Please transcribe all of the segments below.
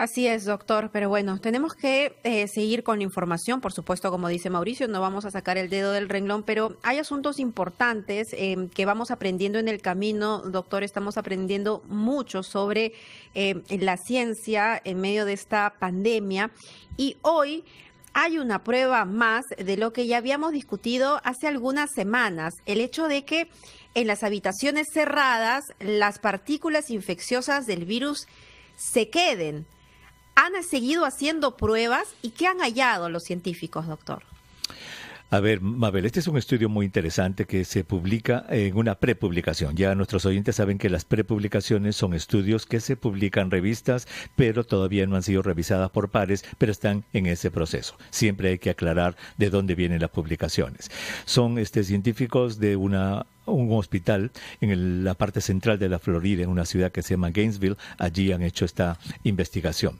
Así es, doctor, pero bueno, tenemos que eh, seguir con la información, por supuesto, como dice Mauricio, no vamos a sacar el dedo del renglón, pero hay asuntos importantes em, que vamos aprendiendo en el camino, doctor, estamos aprendiendo mucho sobre em, la ciencia en medio de esta pandemia y hoy hay una prueba más de lo que ya habíamos discutido hace algunas semanas, el hecho de que en las habitaciones cerradas las partículas infecciosas del virus se queden han seguido haciendo pruebas y qué han hallado los científicos, doctor. A ver, Mabel, este es un estudio muy interesante que se publica en una prepublicación. Ya nuestros oyentes saben que las prepublicaciones son estudios que se publican revistas, pero todavía no han sido revisadas por pares, pero están en ese proceso. Siempre hay que aclarar de dónde vienen las publicaciones. Son este, científicos de una un hospital en la parte central de la Florida, en una ciudad que se llama Gainesville. Allí han hecho esta investigación.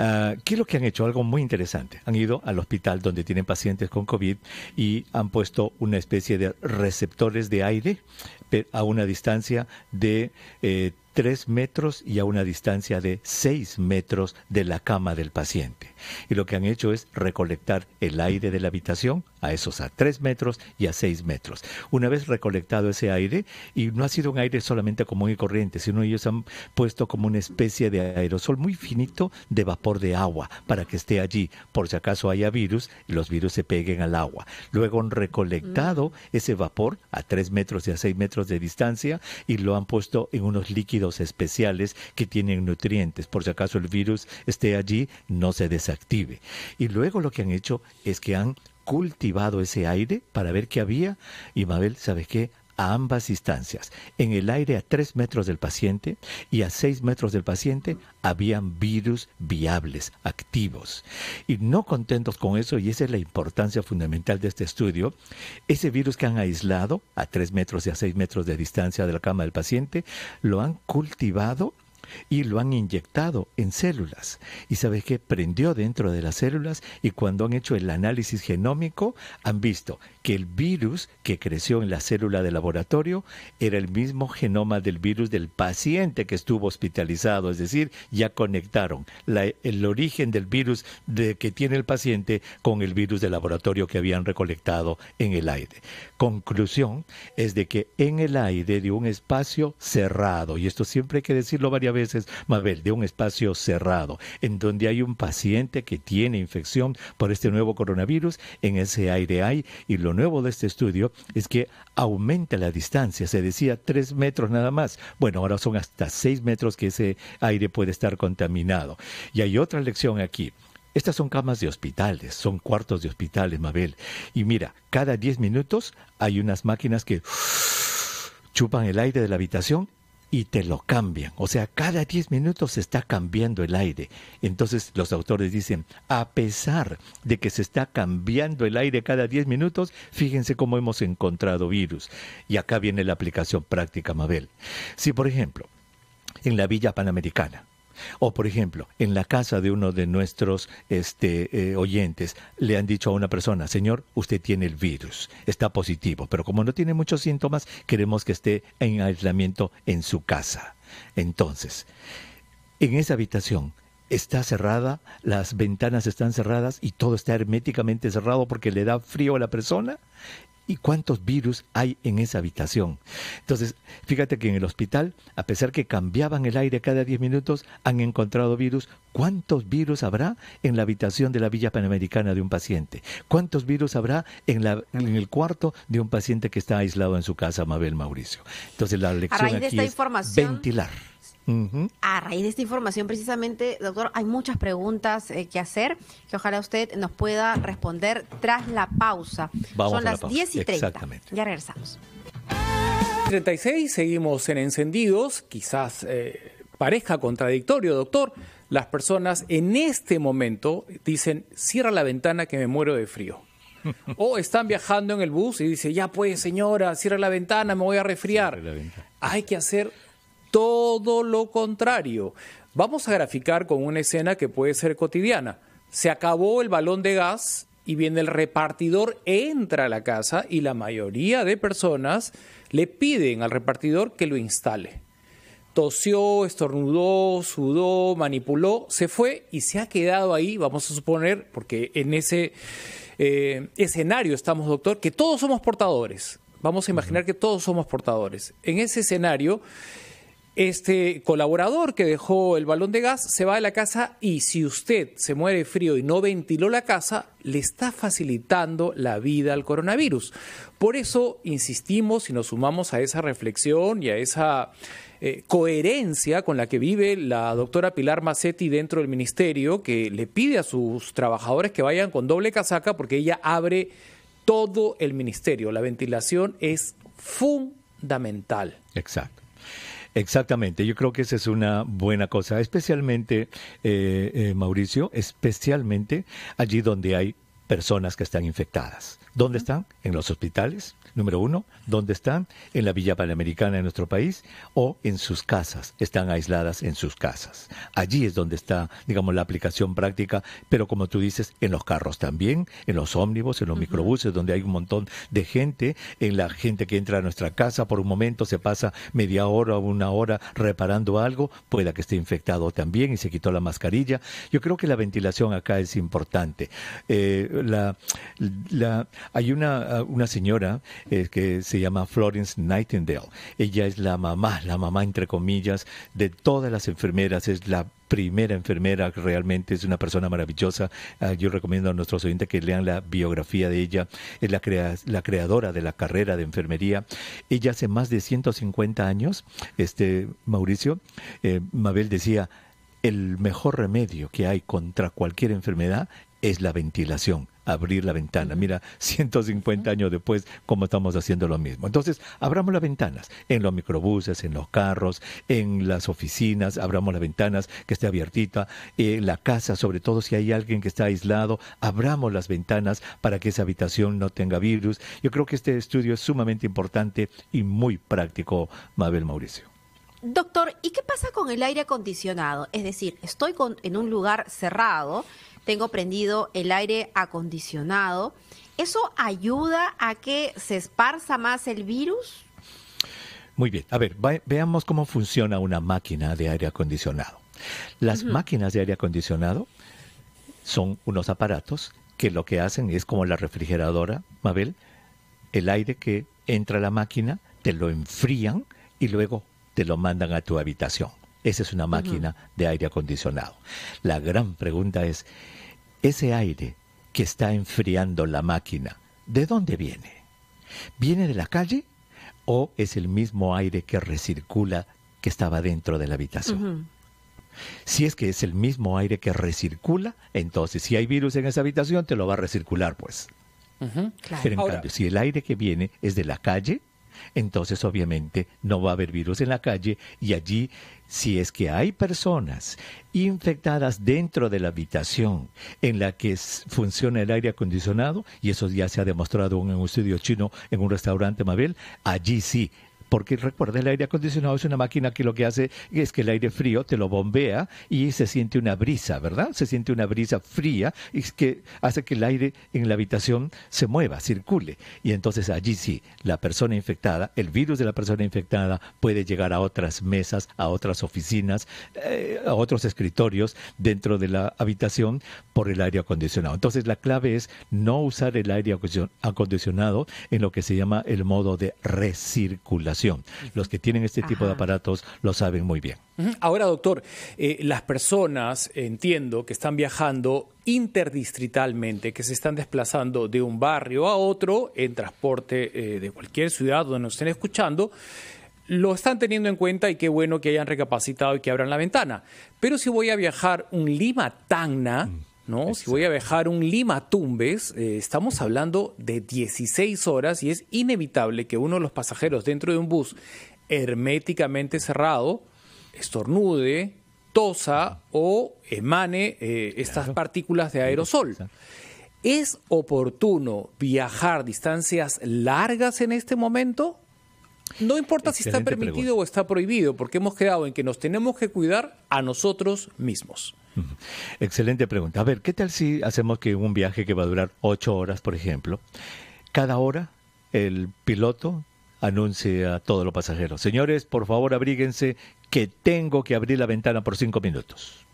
Ah, ¿Qué es lo que han hecho? Algo muy interesante. Han ido al hospital donde tienen pacientes con COVID y han puesto una especie de receptores de aire a una distancia de eh, 3 metros y a una distancia de 6 metros de la cama del paciente. Y lo que han hecho es recolectar el aire de la habitación a esos a 3 metros y a 6 metros. Una vez recolectado ese aire, y no ha sido un aire solamente común y corriente, sino ellos han puesto como una especie de aerosol muy finito de vapor de agua para que esté allí, por si acaso haya virus y los virus se peguen al agua. Luego han recolectado mm. ese vapor a tres metros y a 6 metros de distancia y lo han puesto en unos líquidos especiales que tienen nutrientes, por si acaso el virus esté allí, no se desactive. Y luego lo que han hecho es que han cultivado ese aire para ver qué había. Y Mabel, ¿sabes qué? a ambas distancias. En el aire a 3 metros del paciente y a 6 metros del paciente habían virus viables, activos. Y no contentos con eso, y esa es la importancia fundamental de este estudio, ese virus que han aislado a 3 metros y a 6 metros de distancia de la cama del paciente, lo han cultivado y lo han inyectado en células. Y sabes que prendió dentro de las células y cuando han hecho el análisis genómico han visto que el virus que creció en la célula de laboratorio era el mismo genoma del virus del paciente que estuvo hospitalizado. Es decir, ya conectaron el origen del virus de, que tiene el paciente con el virus de laboratorio que habían recolectado en el aire. Conclusión es de que en el aire de un espacio cerrado, y esto siempre hay que decirlo varias veces, Mabel, de un espacio cerrado, en donde hay un paciente que tiene infección por este nuevo coronavirus, en ese aire hay, y lo nuevo de este estudio es que aumenta la distancia, se decía tres metros nada más, bueno, ahora son hasta seis metros que ese aire puede estar contaminado. Y hay otra lección aquí. Estas son camas de hospitales, son cuartos de hospitales, Mabel. Y mira, cada 10 minutos hay unas máquinas que chupan el aire de la habitación y te lo cambian. O sea, cada 10 minutos se está cambiando el aire. Entonces los autores dicen, a pesar de que se está cambiando el aire cada 10 minutos, fíjense cómo hemos encontrado virus. Y acá viene la aplicación práctica, Mabel. Si, por ejemplo, en la Villa Panamericana, o, por ejemplo, en la casa de uno de nuestros este, eh, oyentes le han dicho a una persona, señor, usted tiene el virus, está positivo, pero como no tiene muchos síntomas, queremos que esté en aislamiento en su casa. Entonces, en esa habitación está cerrada, las ventanas están cerradas y todo está herméticamente cerrado porque le da frío a la persona y cuántos virus hay en esa habitación. Entonces, fíjate que en el hospital, a pesar que cambiaban el aire cada 10 minutos, han encontrado virus. ¿Cuántos virus habrá en la habitación de la Villa Panamericana de un paciente? ¿Cuántos virus habrá en, en el cuarto de un paciente que está aislado en su casa, Mabel Mauricio? Entonces, la lección aquí es ventilar. A raíz de esta información, precisamente, doctor, hay muchas preguntas eh, que hacer que ojalá usted nos pueda responder tras la pausa. Son las 10 y 30. Ya regresamos. 36, seguimos en encendidos, quizás eh, parezca contradictorio, doctor. Las personas en este momento dicen, cierra la ventana que me muero de frío. o están viajando en el bus y dicen, ya pues señora, cierra la ventana, me voy a resfriar. Hay que hacer todo lo contrario. Vamos a graficar con una escena que puede ser cotidiana. Se acabó el balón de gas y viene el repartidor, entra a la casa y la mayoría de personas le piden al repartidor que lo instale. Tosió, estornudó, sudó, manipuló, se fue y se ha quedado ahí, vamos a suponer, porque en ese eh, escenario estamos, doctor, que todos somos portadores. Vamos a imaginar que todos somos portadores. En ese escenario, este colaborador que dejó el balón de gas se va de la casa y si usted se muere frío y no ventiló la casa, le está facilitando la vida al coronavirus. Por eso insistimos y nos sumamos a esa reflexión y a esa eh, coherencia con la que vive la doctora Pilar Macetti dentro del ministerio, que le pide a sus trabajadores que vayan con doble casaca porque ella abre todo el ministerio. La ventilación es fundamental. Exacto. Exactamente, yo creo que esa es una buena cosa, especialmente, eh, eh, Mauricio, especialmente allí donde hay personas que están infectadas. ¿Dónde están? En los hospitales, número uno. ¿Dónde están? En la Villa Panamericana en nuestro país o en sus casas. Están aisladas en sus casas. Allí es donde está, digamos, la aplicación práctica, pero como tú dices, en los carros también, en los ómnibus, en los microbuses, donde hay un montón de gente, en la gente que entra a nuestra casa por un momento, se pasa media hora o una hora reparando algo, pueda que esté infectado también y se quitó la mascarilla. Yo creo que la ventilación acá es importante. Eh, la, la, hay una, ah, señora eh, que se llama Florence Nightingale. Ella es la mamá, la mamá entre comillas, de todas las enfermeras. Es la primera enfermera, realmente es una persona maravillosa. Ah, yo recomiendo a nuestros oyentes que lean la biografía de ella. Es la, creadora de la carrera de enfermería. Ella hace más de 150 años, este, Mauricio, eh, Mabel decía, el mejor remedio que hay contra cualquier enfermedad es la ventilación abrir la ventana. Mira, 150 años después, cómo estamos haciendo lo mismo. Entonces, abramos las ventanas en los microbuses, en los carros, en las oficinas, abramos las ventanas que esté abiertita, en eh, la casa, sobre todo si hay alguien que está aislado, abramos las ventanas para que esa habitación no tenga virus. Yo creo que este estudio es sumamente importante y muy práctico, Mabel Mauricio. Doctor, ¿y qué pasa con el aire acondicionado? Es decir, estoy con, en un lugar cerrado, tengo prendido el aire acondicionado. ¿Eso ayuda a que se esparza más el virus? Muy bien, a ver, veamos cómo funciona una máquina de aire acondicionado. Las máquinas de aire acondicionado son unos aparatos que lo que hacen es como la refrigeradora, Mabel, el aire que entra a la máquina, te lo enfrían y luego te lo mandan a tu habitación. Esa es una máquina de aire acondicionado. La gran pregunta es, ese aire que está enfriando la máquina, ¿de dónde viene? ¿Viene de la calle o es el mismo aire que recircula que estaba dentro de la habitación? Si es que es el mismo aire que recircula, entonces si hay virus en esa habitación, te lo va a recircular, pues. Pero en cambio, si el aire que viene es de la calle, entonces obviamente no va a haber virus en la calle y allí si es que hay personas infectadas dentro de la habitación en la que funciona el aire acondicionado, y eso ya se ha demostrado en un estudio chino en un restaurante Mabel, allí sí porque recuerda, el aire acondicionado es una máquina que lo que hace es que el aire frío te lo bombea y se siente una brisa, ¿verdad? Se siente una brisa fría y es que hace que el aire en la habitación se mueva, circule. Y entonces allí sí, la persona infectada, el virus de la persona infectada puede llegar a otras mesas, a otras oficinas, eh, a otros escritorios dentro de la habitación por el aire acondicionado. Entonces la clave es no usar el aire acondicionado en lo que se llama el modo de recirculación los que tienen este tipo de aparatos lo saben muy bien. Ahora, doctor, eh, las personas, entiendo, que están viajando interdistritalmente, que se están desplazando de un barrio a otro en transporte eh, de cualquier ciudad donde nos estén escuchando, lo están teniendo en cuenta y qué bueno que hayan recapacitado y que abran la ventana. Pero si voy a viajar un Lima-Tacna, mm. ¿no? Si voy a viajar un Lima-Tumbes, eh, estamos hablando de 16 horas y es inevitable que uno de los pasajeros dentro de un bus herméticamente cerrado estornude, tosa o emane eh, estas partículas de aerosol. ¿Es oportuno viajar distancias largas en este momento? No importa si está permitido o está prohibido, porque hemos quedado en que nos tenemos que cuidar a nosotros mismos. Excelente pregunta. A ver, ¿qué tal si hacemos que un viaje que va a durar ocho horas, por ejemplo, cada hora el piloto anuncie a todos los pasajeros, señores, por favor abríguense, que tengo que abrir la ventana por cinco minutos.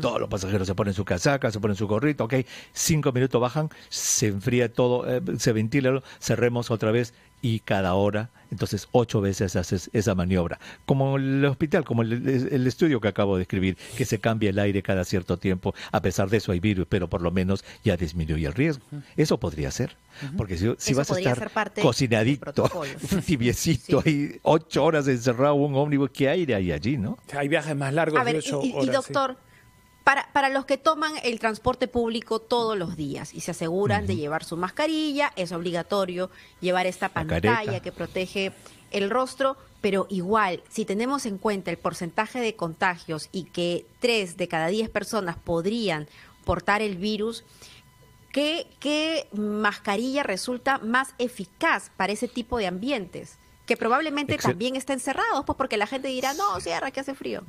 Todos los pasajeros se ponen su casaca, se ponen su gorrito, ok, cinco minutos bajan, se enfría todo, eh, se ventila, cerremos otra vez y cada hora. Entonces, ocho veces haces esa maniobra. Como el hospital, como el, estudio que acabo de escribir, que se cambia el aire cada cierto tiempo. A pesar de eso hay virus, pero por lo menos ya disminuye el riesgo. Eso podría ser. Porque si, vas a estar cocinadito, tibiecito, ocho horas encerrado en un ómnibus, ¿qué aire hay allí, no? Hay viajes más largos de ocho y, Y doctor, para, para los que toman el transporte público todos los días y se aseguran de llevar su mascarilla, es obligatorio llevar esta pantalla que protege el rostro, pero igual, si tenemos en cuenta el porcentaje de contagios y que tres de cada diez personas podrían portar el virus, ¿qué, qué mascarilla resulta más eficaz para ese tipo de ambientes? Que probablemente también estén cerrados, pues porque la gente dirá, no, cierra, que hace frío.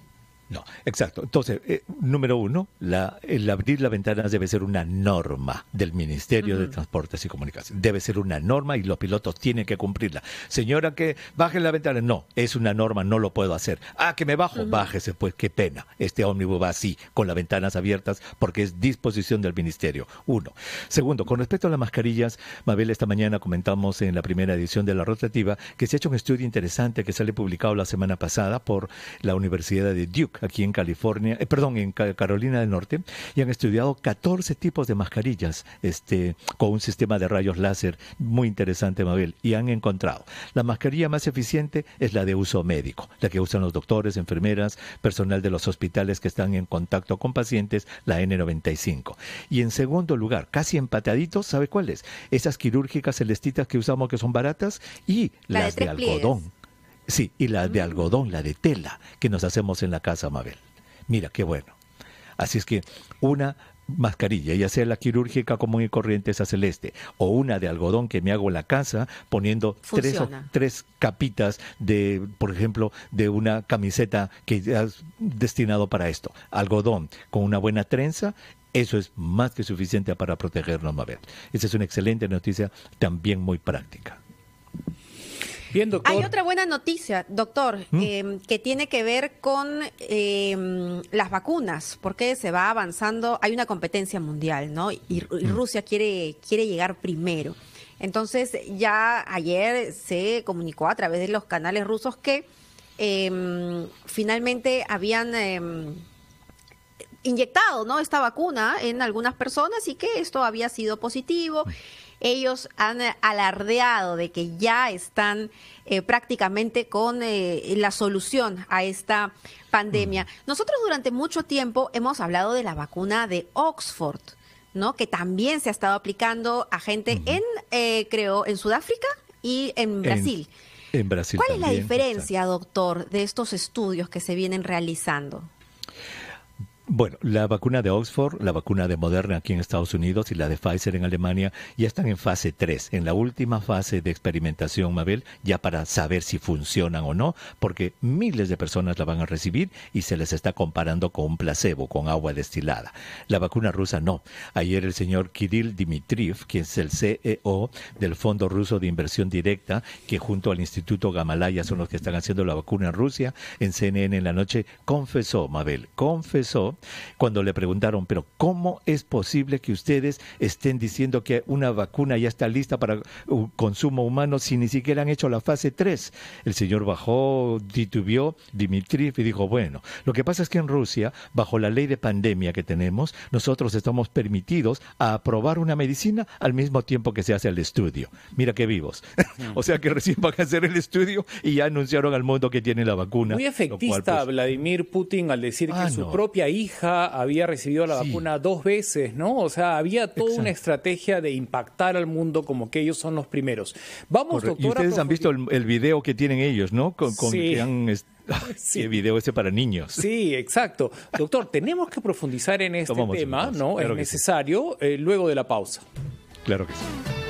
No, exacto. Entonces, eh, número uno, la, el abrir las ventanas debe ser una norma del Ministerio de Transportes y Comunicaciones. Debe ser una norma y los pilotos tienen que cumplirla. Señora, que baje la ventana. No, es una norma, no lo puedo hacer. Ah, que me bajo. Bájese, pues qué pena. Este ómnibus va así, con las ventanas abiertas, porque es disposición del Ministerio. Uno. Segundo, con respecto a las mascarillas, Mabel, esta mañana comentamos en la primera edición de la rotativa que se ha hecho un estudio interesante que sale publicado la semana pasada por la Universidad de Duke aquí en California, eh, perdón, en Carolina del Norte, y han estudiado 14 tipos de mascarillas este, con un sistema de rayos láser muy interesante, Mabel, y han encontrado la mascarilla más eficiente es la de uso médico, la que usan los doctores, enfermeras, personal de los hospitales que están en contacto con pacientes, la N95. Y en segundo lugar, casi empataditos, ¿sabe cuáles? Esas quirúrgicas celestitas que usamos que son baratas y las de algodón. Sí, y la de algodón, la de tela, que nos hacemos en la casa, Mabel. Mira, qué bueno. Así es que una mascarilla, ya sea la quirúrgica común y corriente, esa celeste, o una de algodón que me hago en la casa poniendo tres, tres, capitas de, por ejemplo, de una camiseta que has destinado para esto. Algodón con una buena trenza. Eso es más que suficiente para protegernos, Mabel. Esa es una excelente noticia, también muy práctica. Hay otra buena noticia, doctor, ¿Mm? eh, que tiene que ver con eh, las vacunas, porque se va avanzando, hay una competencia mundial, ¿no? Y, mm. Rusia quiere, quiere llegar primero. Entonces, ya ayer se comunicó a través de los canales rusos que em, finalmente habían em, inyectado ¿no? esta vacuna en algunas personas y que esto había sido positivo. Mm ellos han eh, alardeado de que ya están eh, prácticamente con eh, la solución a esta pandemia. Mm. Nosotros durante mucho tiempo hemos hablado de la vacuna de Oxford. ¿no? que también se ha estado aplicando a gente en, eh, creo, en Sudáfrica y en Brasil. En, ¿Cuál es la diferencia, doctor, de estos estudios que se vienen realizando? Bueno, la vacuna de Oxford, la vacuna de Moderna aquí en Estados Unidos y la de Pfizer en Alemania ya están en fase 3, en la última fase de experimentación, Mabel, ya para saber si funcionan o no, porque miles de personas la van a recibir y se les está comparando con un placebo, con agua destilada. La vacuna rusa no. Ayer el señor Kirill Dimitriev, quien es el CEO del Fondo Ruso de Inversión Directa, que junto al Instituto Gamalaya son los que están haciendo la vacuna en Rusia, en CNN en la noche confesó, Mabel, confesó cuando le preguntaron, pero ¿cómo es posible que ustedes estén diciendo que una vacuna ya está lista para uh, consumo humano si ni siquiera han hecho la fase 3? El señor bajó, titubió, Dimitri y dijo, bueno, lo que pasa es que en Rusia, bajo la ley de pandemia que tenemos, nosotros estamos permitidos a aprobar una medicina al mismo tiempo que se hace el estudio. Mira que vivos. o sea que recién van a hacer el estudio y ya anunciaron al mundo que tienen la vacuna. Muy efectista pues, Vladimir Putin al decir que ah, su propia hija había recibido la vacuna dos veces, ¿no? O sea, había toda una estrategia de impactar al mundo como que ellos son los primeros. Vamos, Y ustedes han visto el, video que tienen ellos, ¿no? Con, sí. que ah, video ese para niños. Sí, exacto. Doctor, tenemos que profundizar en este tema, ¿no? es necesario, eh, luego de la pausa. Claro que sí.